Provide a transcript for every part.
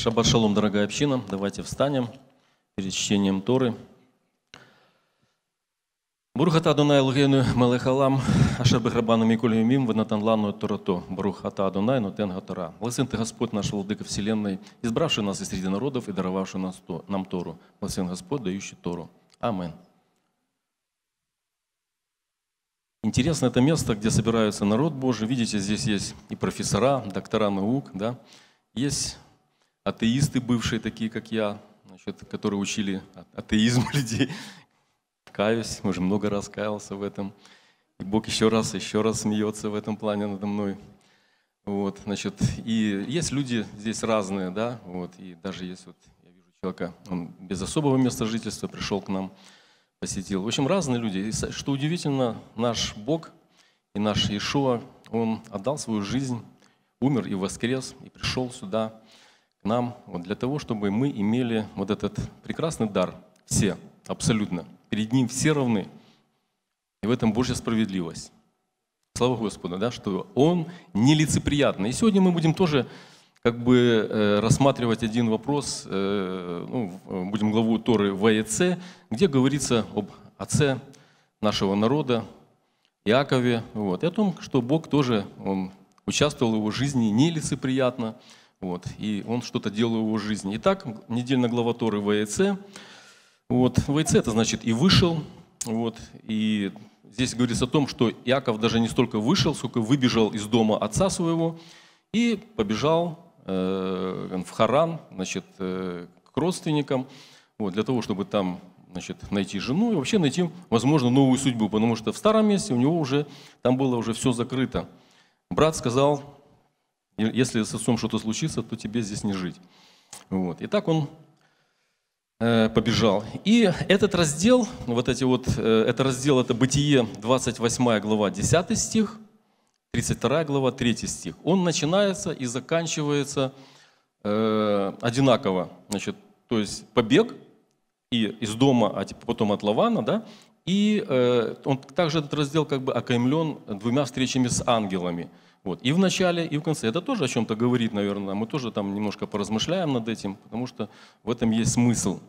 Шаббат шалом, дорогая община. Давайте встанем перед чтением Торы. Бурхата Адонай Лгену Мелехалам, Ашер Бехрабану Микуль Юмим, Ванатан Лану Торато, Бурхата Адонай, Нотенга Тора. Блажен Ты, Господь, наш Владыка Вселенной, избравший нас из среди народов и даровавший нас, то, нам Тору. Блажен Господь, дающий Тору. Амин. Интересно это место, где собирается народ Божий. Видите, здесь есть и профессора, доктора наук, да? Есть атеисты бывшие, такие как я, значит, которые учили а, атеизм людей. Каюсь, уже много раз каялся в этом. И Бог еще раз, еще раз смеется в этом плане надо мной. Вот, значит, и есть люди здесь разные, да, вот, и даже есть вот, я вижу человека, он без особого места жительства пришел к нам, посетил. В общем, разные люди. И, что удивительно, наш Бог и наш Иешуа, он отдал свою жизнь, умер и воскрес, и пришел сюда – к нам, вот для того, чтобы мы имели вот этот прекрасный дар, все, абсолютно. Перед Ним все равны. И в этом Божья справедливость. Слава Господу, да, что Он нелицеприятный. И сегодня мы будем тоже как бы э, рассматривать один вопрос, э, ну, э, будем главу Торы Ваеце, где говорится об отце нашего народа, Иакове, вот, и о том, что Бог тоже он участвовал в его жизни нелицеприятно, вот, и он что-то делал в его жизни. Итак, недельно глава Торы ВЭЦ. Вот, ВЭЦ это значит и вышел. Вот, и здесь говорится о том, что Иаков даже не столько вышел, сколько выбежал из дома отца своего и побежал э, в Харан, значит, э, к родственникам, вот, для того, чтобы там значит, найти жену и вообще найти, возможно, новую судьбу, потому что в старом месте у него уже, там было уже все закрыто. Брат сказал если с отцом что-то случится, то тебе здесь не жить. Вот. И так он э, побежал. И этот раздел, вот эти вот, э, это раздел, это Бытие, 28 глава, 10 стих, 32 глава, 3 стих. Он начинается и заканчивается э, одинаково. Значит, то есть побег и из дома, а потом от Лавана, да, и э, он также этот раздел как бы окаймлен двумя встречами с ангелами – вот. И в начале, и в конце. Это тоже о чем-то говорит, наверное. А мы тоже там немножко поразмышляем над этим, потому что в этом есть смысл.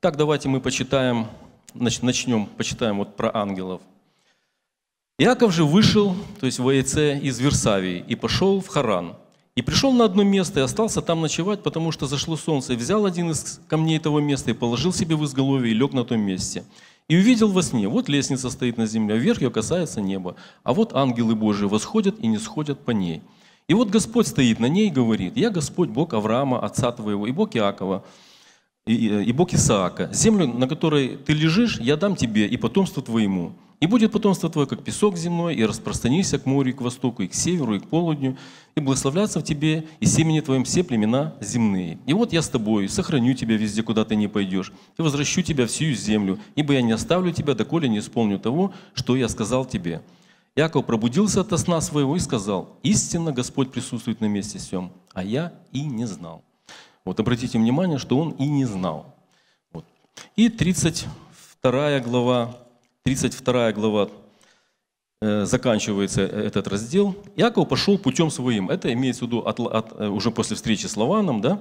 Так, давайте мы почитаем, начнем, почитаем вот про ангелов. Иаков же вышел, то есть в Яйце из Версавии, и пошел в Харан. И пришел на одно место и остался там ночевать, потому что зашло солнце, и взял один из камней того места и положил себе в изголовье и лег на том месте. И увидел во сне, вот лестница стоит на земле, вверх ее касается неба, а вот ангелы Божии восходят и не сходят по ней. И вот Господь стоит на ней и говорит, «Я Господь, Бог Авраама, отца твоего, и Бог Иакова, и, и Бог Исаака. Землю, на которой ты лежишь, я дам тебе и потомству твоему. И будет потомство твое, как песок земной, и распространишься к морю, и к востоку, и к северу, и к полудню, и благословляться в тебе, и семени твоем все племена земные. И вот я с тобой, сохраню тебя везде, куда ты не пойдешь, и возвращу тебя всю землю, ибо я не оставлю тебя, доколе не исполню того, что я сказал тебе». Яков пробудился от сна своего и сказал, «Истинно Господь присутствует на месте всем, а я и не знал». Вот обратите внимание, что он и не знал. Вот. И 32 глава 32 глава э, заканчивается э, этот раздел. Иаков пошел путем своим. Это имеется в виду от, от, э, уже после встречи с Лаваном, да?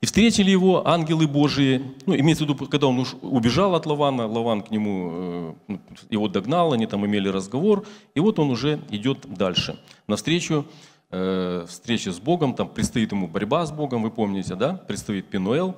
И встретили его ангелы Божии. Ну, имеется в виду, когда он уж убежал от Лавана, Лаван к нему ну, его догнал, они там имели разговор. И вот он уже идет дальше. на встречу встречи с Богом, там предстоит ему борьба с Богом, вы помните, да? Предстоит Пинуэл.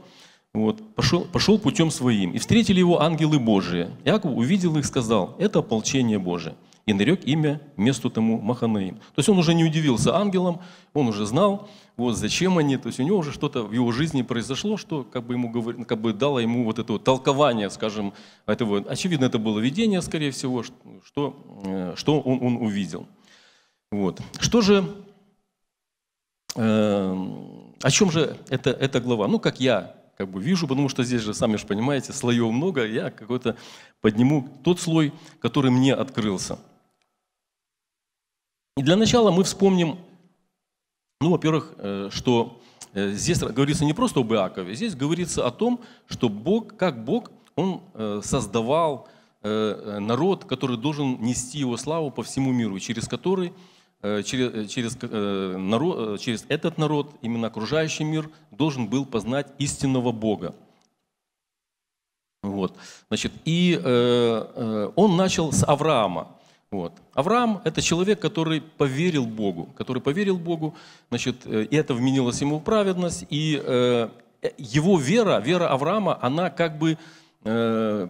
Вот, пошел, пошел путем своим. И встретили его ангелы Божии. Иаков увидел их, сказал, это ополчение Божие. И нарек имя месту тому Маханаим. То есть он уже не удивился ангелам, он уже знал, вот зачем они, то есть у него уже что-то в его жизни произошло, что как бы, ему, как бы дало ему вот это вот толкование, скажем, этого. Очевидно, это было видение, скорее всего, что, что э, он, он увидел. Вот. Что же эм, о чем же эта эта глава? Ну, как я как бы вижу, потому что здесь же, сами же понимаете, слоев много, я какой-то подниму тот слой, который мне открылся. И для начала мы вспомним, ну, во-первых, э, что э, здесь говорится не просто об Иакове, здесь говорится о том, что Бог, как Бог, Он э, создавал народ, который должен нести Его славу по всему миру, через который Э, э, через, через, э, народ, через этот народ, именно окружающий мир, должен был познать истинного Бога. Вот. Значит, и э, он начал с Авраама. Вот. Авраам – это человек, который поверил Богу, который поверил Богу, значит, и это вменилось ему в праведность, и э, его вера, вера Авраама, она как бы, э,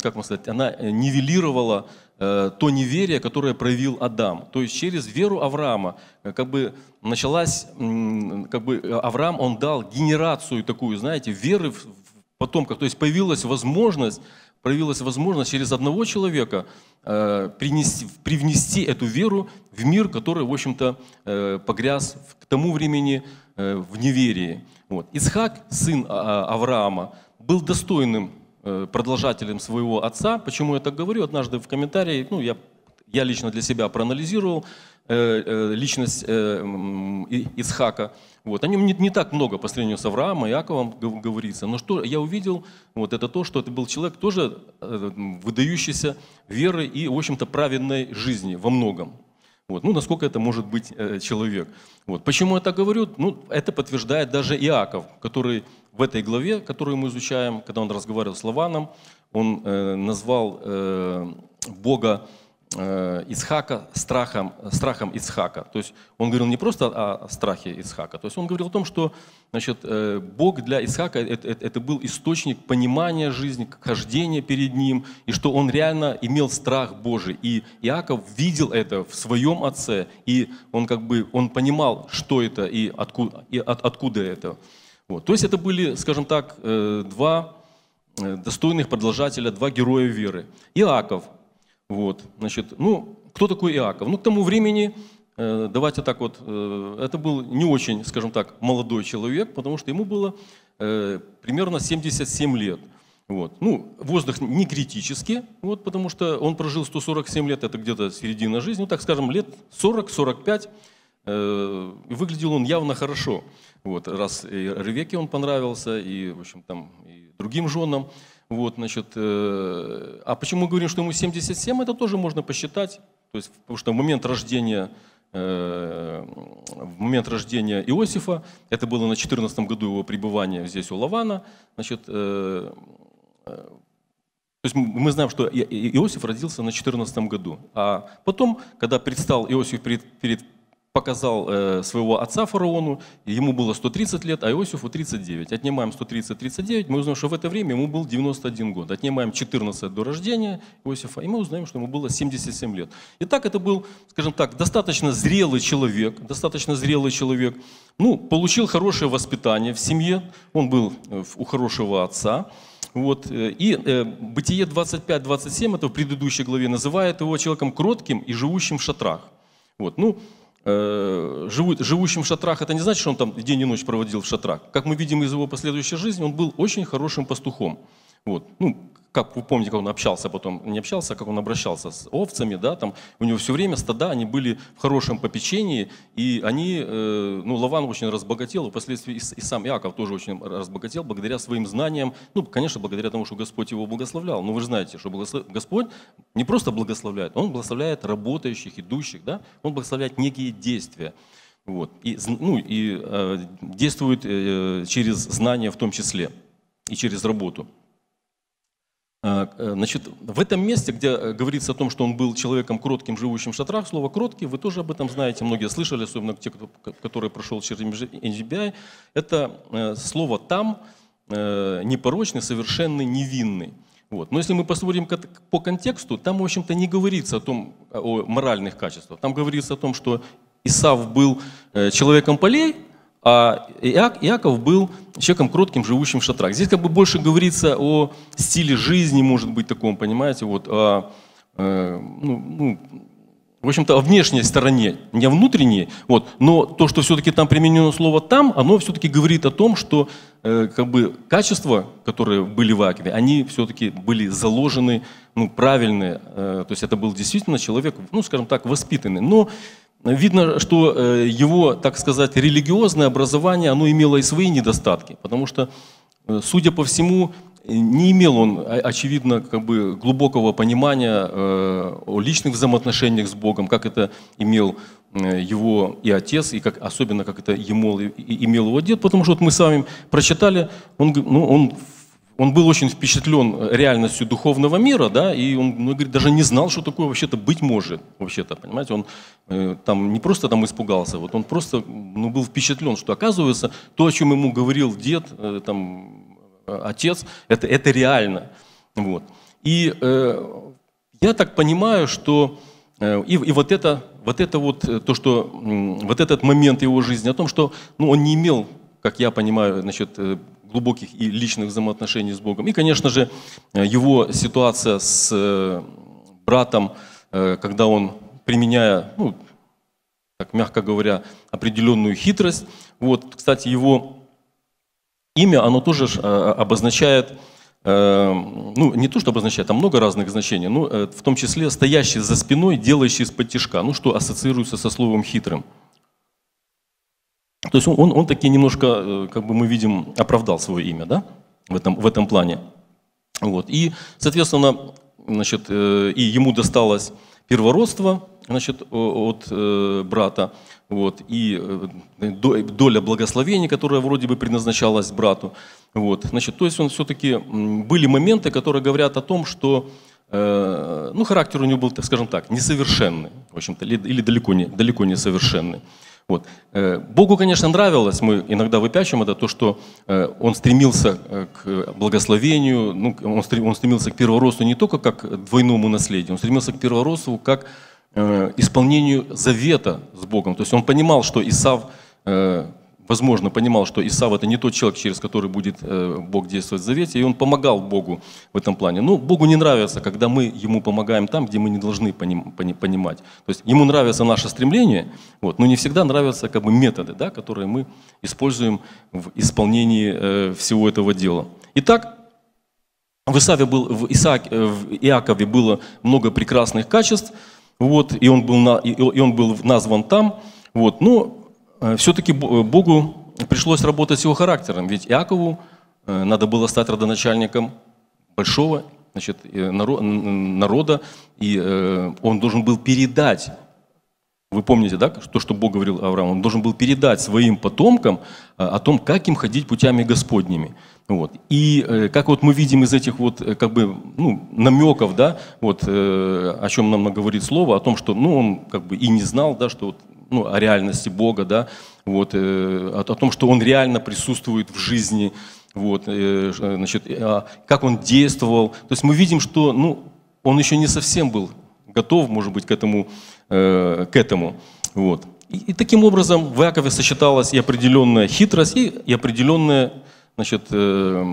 как можно сказать, она нивелировала Э, то неверие, которое проявил Адам. То есть через веру Авраама э, как бы началась, как бы э, Авраам, он дал генерацию такую, знаете, веры в потомках. То есть появилась возможность, появилась возможность через одного человека принести, привнести эту веру в мир, который, в общем-то, погряз к тому времени в неверии. Вот. Исхак, сын а, Авраама, был достойным Э, продолжателем своего отца. Почему я так говорю? Однажды в комментарии, ну, я, я лично для себя проанализировал э, э, личность Исхака. Вот. О нем не, не так много по сравнению с Авраамом и Яковом говорится. Но что я увидел, вот это то, что это был человек тоже выдающийся веры и, в общем-то, праведной жизни во многом. Вот. Ну, насколько это может быть э, человек. Вот. Почему я так говорю? Ну, это подтверждает даже Иаков, который в этой главе, которую мы изучаем, когда он разговаривал с Лаваном, он э, назвал э, Бога Э, Исхака страхом, страхом Исхака. То есть он говорил не просто о страхе Исхака, то есть он говорил о том, что значит, э, Бог для Исхака это, это, это был источник понимания жизни, хождения перед ним, и что он реально имел страх Божий. И Иаков видел это в своем отце, и он как бы он понимал, что это и откуда, и от, откуда это. Вот. То есть это были, скажем так, э, два достойных продолжателя, два героя веры. Иаков – вот, значит, ну, кто такой Иаков? Ну, к тому времени, э, давайте так вот, э, это был не очень, скажем так, молодой человек, потому что ему было э, примерно 77 лет. Вот. Ну, воздух не критически, вот, потому что он прожил 147 лет, это где-то середина жизни, ну, так скажем, лет 40-45, э, выглядел он явно хорошо. Вот, раз и Ревеке он понравился, и, в общем, там, и другим женам. Вот, значит, э, а почему мы говорим, что ему 77, это тоже можно посчитать. То есть, потому что в момент рождения, э, в момент рождения Иосифа, это было на 14 году его пребывания здесь у Лавана, значит, э, э то есть мы знаем, что Иосиф родился на 14 году, а потом, когда предстал Иосиф перед, перед показал э, своего отца фараону, ему было 130 лет, а Иосифу 39. Отнимаем 130-39, мы узнаем, что в это время ему был 91 год. Отнимаем 14 до рождения Иосифа, и мы узнаем, что ему было 77 лет. Итак, это был, скажем так, достаточно зрелый человек, достаточно зрелый человек. Ну, получил хорошее воспитание в семье, он был э, у хорошего отца. Вот. Э, и э, Бытие 25-27, это в предыдущей главе, называет его человеком кротким и живущим в шатрах. Вот. Ну, Э, живут, живущим в шатрах, это не значит, что он там день и ночь проводил в шатрах. Как мы видим из его последующей жизни, он был очень хорошим пастухом. Вот. Ну, как вы помните, как он общался потом, не общался, а как он обращался с овцами, да, там у него все время стада, они были в хорошем попечении, и они, э, ну, Лаван очень разбогател, впоследствии и, и сам Иаков тоже очень разбогател благодаря своим знаниям, ну, конечно, благодаря тому, что Господь его благословлял, но вы же знаете, что благослов... Господь не просто благословляет, Он благословляет работающих, идущих, да, Он благословляет некие действия. Вот. И, ну, и э, действует э, через знания в том числе и через работу. А, э, значит, в этом месте, где э, говорится о том, что он был человеком кротким, живущим в шатрах, слово «кроткий», вы тоже об этом знаете, многие слышали, особенно те, кто, которые прошел через NGBI, а это э, слово «там», непорочный, совершенно невинный. Вот. Но если мы посмотрим по контексту, там, в общем-то, не говорится о том, о моральных качествах. Там говорится о том, что Исав был человеком полей, а Иаков был человеком кротким, живущим в шатрах. Здесь как бы больше говорится о стиле жизни, может быть, таком, понимаете, вот, о, а, э, ну, ну, в общем-то, о внешней стороне, не о внутренней. Вот. Но то, что все-таки там применено слово «там», оно все-таки говорит о том, что э, как бы, качества, которые были в Иакове, они все-таки были заложены ну, правильные. Э, то есть это был действительно человек, ну, скажем так, воспитанный. Но видно, что э, его, так сказать, религиозное образование, оно имело и свои недостатки, потому что, э, судя по всему, не имел он, а, очевидно, как бы глубокого понимания э, о личных взаимоотношениях с Богом, как это имел его и отец, и как, особенно как это ему, имел его дед, потому что вот мы с вами прочитали, он, ну, он он был очень впечатлен э, реальностью духовного мира, да, и он, ну, говорит, даже не знал, что такое вообще-то быть может, вообще-то, понимаете, он э, там не просто там испугался, вот он просто, ну, был впечатлен, что оказывается, то, о чем ему говорил дед, э, там, э, отец, это, это реально, вот. И э, я так понимаю, что э, и, и вот это, вот это вот, э, то, что, э, вот этот момент его жизни о том, что, ну, он не имел, как я понимаю, значит, глубоких и личных взаимоотношений с Богом. И, конечно же, э, его ситуация с э, братом, э, когда он, применяя, ну, так мягко говоря, определенную хитрость. Вот, кстати, его имя, оно тоже обозначает, ну, не то, что обозначает, там много разных значений, но в том числе стоящий за спиной, делающий из-под тяжка, ну, что ассоциируется со словом «хитрым». То есть он, он, он таки немножко, э, как бы мы видим, оправдал свое имя, да, в этом, в этом плане. Вот. И, соответственно, значит, э, и ему досталось первородство, значит, от э, брата, вот, и доля благословения, которая вроде бы предназначалась брату. Вот, значит, то есть он все-таки, были моменты, которые говорят о том, что ну, характер у него был, скажем так, несовершенный, в общем-то, или далеко не, далеко не совершенный. Вот. Э, Богу, конечно, нравилось, мы иногда выпячиваем это, то, что э, он стремился э, к благословению, ну, он стремился к первородству не только как двойному наследию, он стремился к первородству как исполнению завета с Богом. То есть он понимал, что Исав возможно, понимал, что Исав это не тот человек, через который будет э, Бог действовать в завете, и он помогал Богу в этом плане. Но ну, Богу не нравится, когда мы ему помогаем там, где мы не должны понимать. То есть ему нравятся наши стремления, вот, но не всегда нравятся как бы, методы, да, которые мы используем в исполнении э, всего этого дела. Итак, в, Исаве был, в, Исаак, э, в Иакове было много прекрасных качеств, вот, и он был, на, и он был назван там. Вот, но Э, все-таки э, Богу пришлось работать с его характером, ведь Иакову э, надо было стать родоначальником большого значит, народа, и он должен был передать, вы помните, да, то, что Бог говорил Аврааму, он должен был передать своим потомкам о том, как им ходить путями Господними. Вот. И как вот мы видим из этих вот как бы ну, намеков, да, вот, о чем нам говорит слово, о том, что ну, он как бы и не знал, да, что вот ну, о реальности Бога, да, вот, э, о, о том, что Он реально присутствует в жизни, вот, э, э значит, э, а как Он действовал. То есть мы видим, что ну, Он еще не совсем был готов, может быть, к этому. Э, к этому вот. и, и таким образом в Иакове сочеталась и определенная хитрость, и, и определенная значит, э,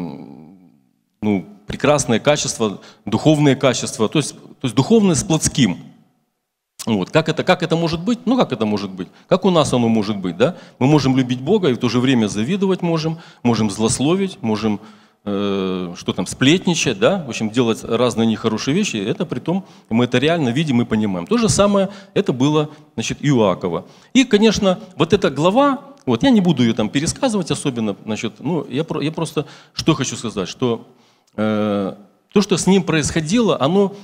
ну, прекрасное качество, духовные качества, то есть, то есть духовное с плотским – вот. Как, это, как это может быть? Ну, как это может быть? Как у нас оно может быть? Да? Мы можем любить Бога и в то же время завидовать можем, можем злословить, можем э, что там, сплетничать, да? в общем, делать разные нехорошие вещи. Это при том, мы это реально видим и понимаем. То же самое это было значит, Иоакова. И, конечно, вот эта глава, вот, я не буду ее там пересказывать особенно, значит, ну, я, я просто что хочу сказать, что э, то, что с ним происходило, оно,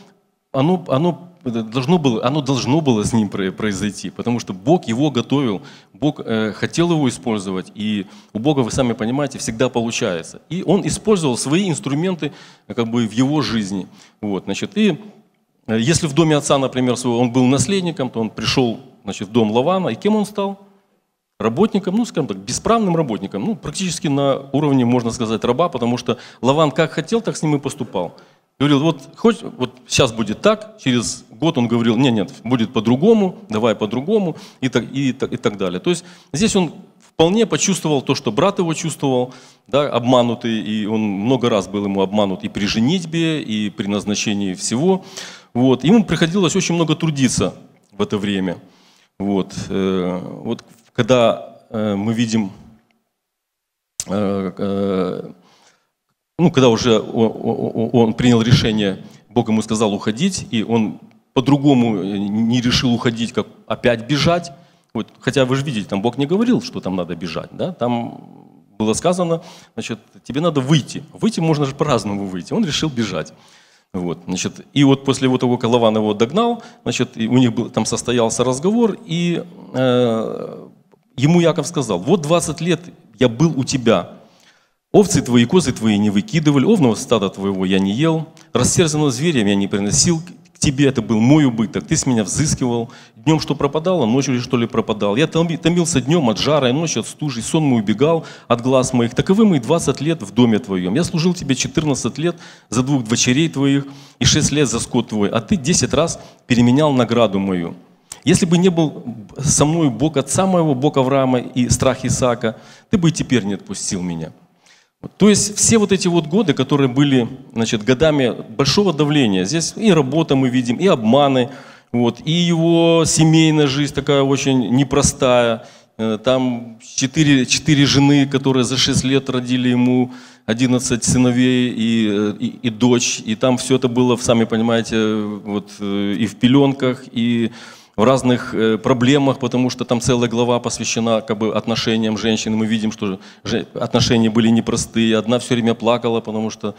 оно, оно должно было, оно должно было с ним произойти, потому что Бог его готовил, Бог э, хотел его использовать, и у Бога, вы сами понимаете, всегда получается. И он использовал свои инструменты э, как бы в его жизни. Вот, значит, и э, если в доме отца, например, своего, он был наследником, то он пришел значит, в дом Лавана, и кем он стал? Работником, ну, скажем так, бесправным работником, ну, практически на уровне, можно сказать, раба, потому что Лаван как хотел, так с ним и поступал. Говорил, вот, хоть, вот сейчас будет так, через год он говорил, нет, нет, будет по-другому, давай по-другому и так, и, так, и так далее. То есть здесь он вполне почувствовал то, что брат его чувствовал, да, обманутый, и он много раз был ему обманут и при женитьбе, и при назначении всего. Вот. Ему приходилось очень много трудиться в это время. Вот. Э, вот когда э, мы видим э, ну, когда уже он, принял решение, Бог ему сказал уходить, и он по-другому э, не решил уходить, как опять бежать. Вот, хотя вы же видите, там Бог не говорил, что там надо бежать, да, там было сказано, значит, тебе надо выйти. Выйти можно же по-разному выйти. Он решил бежать. Вот, значит, и вот после вот того, как Лаван его догнал, значит, и у них был, там состоялся разговор, и э, ему Яков сказал, вот 20 лет я был у тебя, Овцы твои, козы твои не выкидывали, овного стада твоего я не ел, растерзанного зверя я не приносил, к тебе это был мой убыток, ты с меня взыскивал, днем что пропадало, ночью ли что ли пропадал. Я томился днем от жара и ночью от стужи, сон мой убегал от глаз моих. Таковы мои 20 лет в доме твоем. Я служил тебе 14 лет за двух дочерей твоих и 6 лет за скот твой, а ты 10 раз переменял награду мою. Если бы не был со мной Бог Отца моего, Бог Авраама и страх Исаака, ты бы и теперь не отпустил меня». То есть все вот эти вот годы, которые были значит, годами большого давления, здесь и работа мы видим, и обманы, вот, и его семейная жизнь такая очень непростая. Э, там четыре, четыре жены, которые за шесть лет родили ему 11 сыновей и, э, и, и дочь. И там все это было, сами понимаете, э, вот, и в пеленках, и в разных э, проблемах, потому что там целая глава посвящена как бы, отношениям женщин. И мы видим, что отношения были непростые. Одна все время плакала, потому что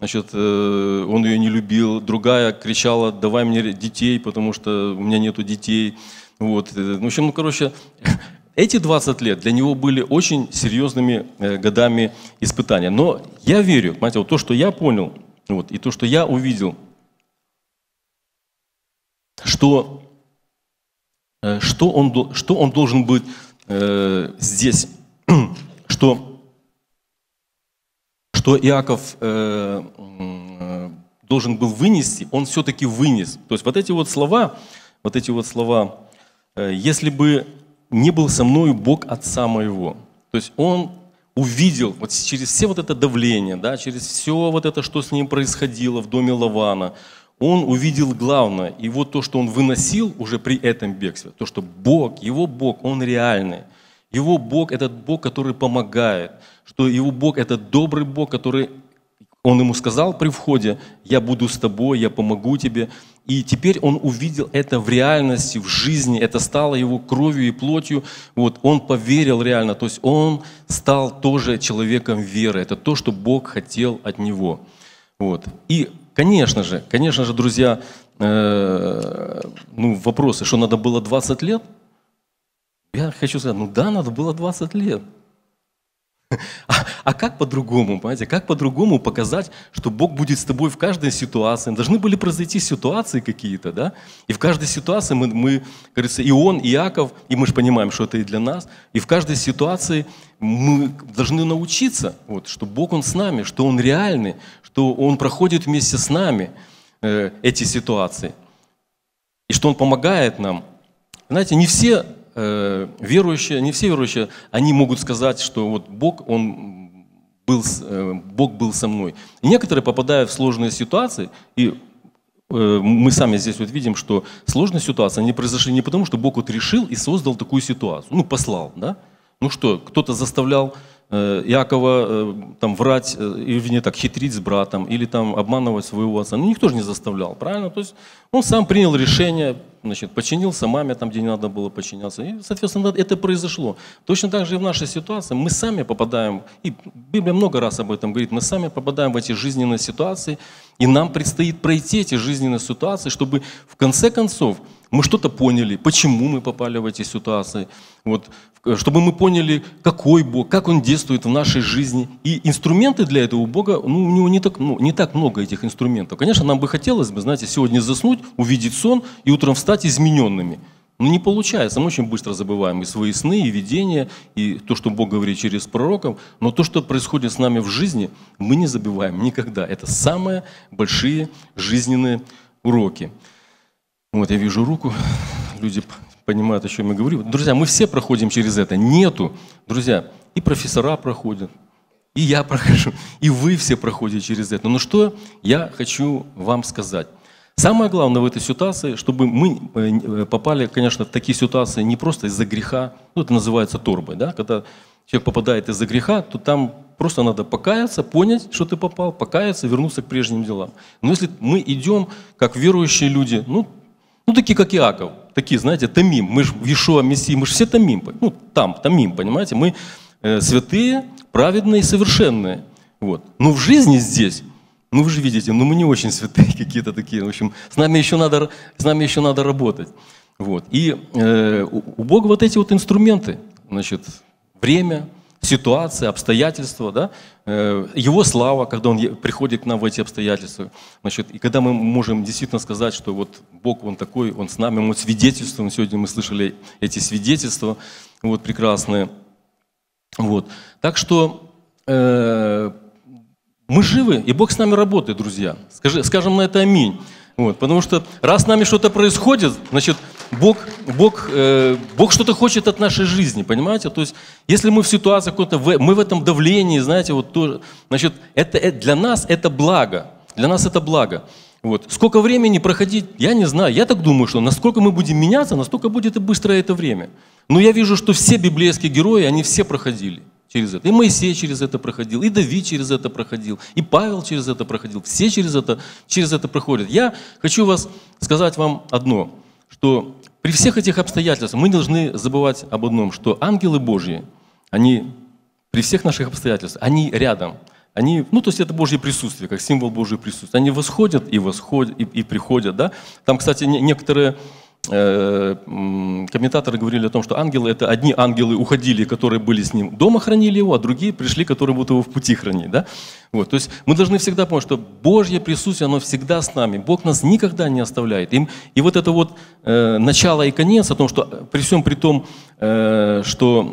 значит, э, он ее не любил. Другая кричала, давай мне детей, потому что у меня нету детей. Вот. Э, в общем, ну, короче, эти 20 лет для него были очень серьезными годами испытания. Но я верю, понимаете, вот то, что я понял, вот, и то, что я увидел, что Э, что он, что он должен быть э, здесь, что, что Иаков э, должен был вынести, он все-таки вынес. То есть вот эти вот слова, вот эти вот слова, э, если бы не был со мною Бог Отца моего. То есть он увидел вот через все вот это давление, да, через все вот это, что с ним происходило в доме Лавана, он увидел главное. И вот то, что он выносил уже при этом бегстве, то, что Бог, его Бог, он реальный. Его Бог – это Бог, который помогает. Что его Бог – это добрый Бог, который он ему сказал при входе, я буду с тобой, я помогу тебе. И теперь он увидел это в реальности, в жизни, это стало его кровью и плотью. Вот он поверил реально, то есть он стал тоже человеком веры. Это то, что Бог хотел от него. Вот. И Конечно же, конечно же, друзья, э, ну, вопросы, что надо было 20 лет? Я хочу сказать, ну да, надо было 20 лет. А, а как по-другому, понимаете, как по-другому показать, что Бог будет с тобой в каждой ситуации? Должны были произойти ситуации какие-то, да? И в каждой ситуации мы, мы, говорится, и он, и Яков, и мы же понимаем, что это и для нас. И в каждой ситуации мы должны научиться, вот, что Бог, Он с нами, что Он реальный, что Он проходит вместе с нами э, эти ситуации. И что Он помогает нам. Знаете, не все Э, верующие, не все верующие, они могут сказать, что вот Бог, он был, э, Бог был со мной. некоторые попадают в сложные ситуации, и э, мы сами здесь вот видим, что сложные ситуации, они произошли не потому, что Бог вот решил и создал такую ситуацию, ну, послал, да? Ну что, кто-то заставлял Якова там врать, или не так, хитрить с братом, или там обманывать своего отца. Ну никто же не заставлял, правильно? То есть он сам принял решение, значит, починился маме там, где не надо было подчиняться. И, соответственно, это произошло. Точно так же и в нашей ситуации мы сами попадаем, и Библия много раз об этом говорит, мы сами попадаем в эти жизненные ситуации, и нам предстоит пройти эти жизненные ситуации, чтобы в конце концов мы что-то поняли, почему мы попали в эти ситуации, вот, Э, чтобы мы поняли, какой Бог, как Он действует в нашей жизни. И инструменты для этого у Бога, ну, у него не так, ну, не так много этих инструментов. Конечно, нам бы хотелось бы, знаете, сегодня заснуть, увидеть сон и утром встать измененными. Но не получается, мы очень быстро забываем и свои сны, и видения, и то, что Бог говорит через пророков. Но то, что происходит с нами в жизни, мы не забываем никогда. Это самые большие жизненные уроки. Вот я вижу руку, люди понимают, о чем я говорю. Друзья, мы все проходим через это. Нету. Друзья, и профессора проходят, и я прохожу, и вы все проходите через это. Но ну что я хочу вам сказать? Самое главное в этой ситуации, чтобы мы э, э, попали, конечно, в такие ситуации не просто из-за греха, ну это называется торбой, да, когда человек попадает из-за греха, то там просто надо покаяться, понять, что ты попал, покаяться, вернуться к прежним делам. Но если мы идем как верующие люди, ну, ну такие как Иаков, такие, знаете, тамим. Мы же в Ишуа Мессии, мы же все тамим. Ну, там, тамим, понимаете? Мы э, святые, праведные, совершенные. Вот. Но в жизни здесь, ну вы же видите, ну мы не очень святые какие-то такие. В общем, с нами еще надо, с нами еще надо работать. Вот. И э, у Бога вот эти вот инструменты, значит, время, ситуация, обстоятельства, да, э, его слава, когда он приходит к нам в эти обстоятельства. Значит, и когда мы можем действительно сказать, что вот Бог, Он такой, Он с нами, Мы свидетельствуем. Сегодня мы слышали эти свидетельства, вот прекрасные. Вот. Так что э, мы живы, и Бог с нами работает, друзья. Скажи, скажем на это аминь. Вот, потому что раз с нами что-то происходит, значит, Бог, Бог, э, Бог что-то хочет от нашей жизни, понимаете? То есть, если мы в ситуации какой-то, мы в этом давлении, знаете, вот тоже, значит, это, это для нас это благо, для нас это благо. Вот. Сколько времени проходить, я не знаю. Я так думаю, что насколько мы будем меняться, настолько будет и быстрое это время. Но я вижу, что все библейские герои, они все проходили через это. И Моисей через это проходил, и Давид через это проходил, и Павел через это проходил. Все через это, через это проходят. Я хочу вас сказать вам одно – что при всех этих обстоятельствах мы не должны забывать об одном, что ангелы Божьи, они при всех наших обстоятельствах, они рядом. Они, ну, то есть это Божье присутствие, как символ Божьего присутствия. Они восходят и восходят, и, и приходят, да. Там, кстати, некоторые Э, комментаторы говорили о том, что ангелы это одни ангелы уходили, которые были с ним дома хранили его, а другие пришли, которые будут его в пути хранить. Да? Вот, то есть мы должны всегда помнить, что Божье присутствие, оно всегда с нами. Бог нас никогда не оставляет. И, и вот это вот э, начало и конец о том, что при всем при том, э, что,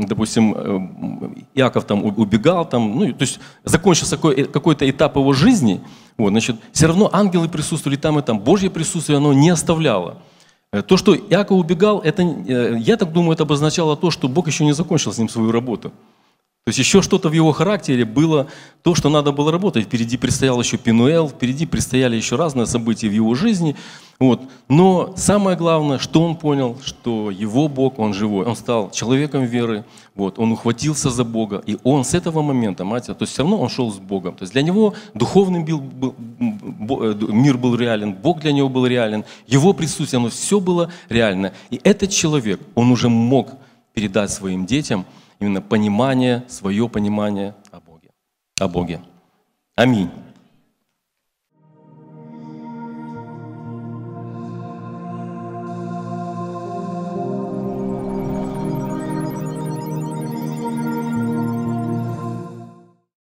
э, допустим, э, Иаков там убегал, там, ну, то есть закончился э, какой-то этап его жизни, вот, значит, все равно ангелы присутствовали там и там. Божье присутствие, оно не оставляло. Э, то, что Иаков убегал, это, э, я так думаю, это обозначало то, что Бог еще не закончил с ним свою работу. То есть еще что-то в его характере было то, что надо было работать. Впереди предстоял еще Пинуэл, впереди предстояли еще разные события в его жизни. Вот. Но самое главное, что он понял, что его Бог, он живой, он стал человеком веры, вот. он ухватился за Бога, и он с этого момента, мать, то есть все равно он шел с Богом. То есть для него духовный был, был, э, мир был реален, Бог для него был реален, его присутствие, оно все было реально. И этот человек, он уже мог передать своим детям – именно понимание, свое понимание о Боге. О Боге. Аминь.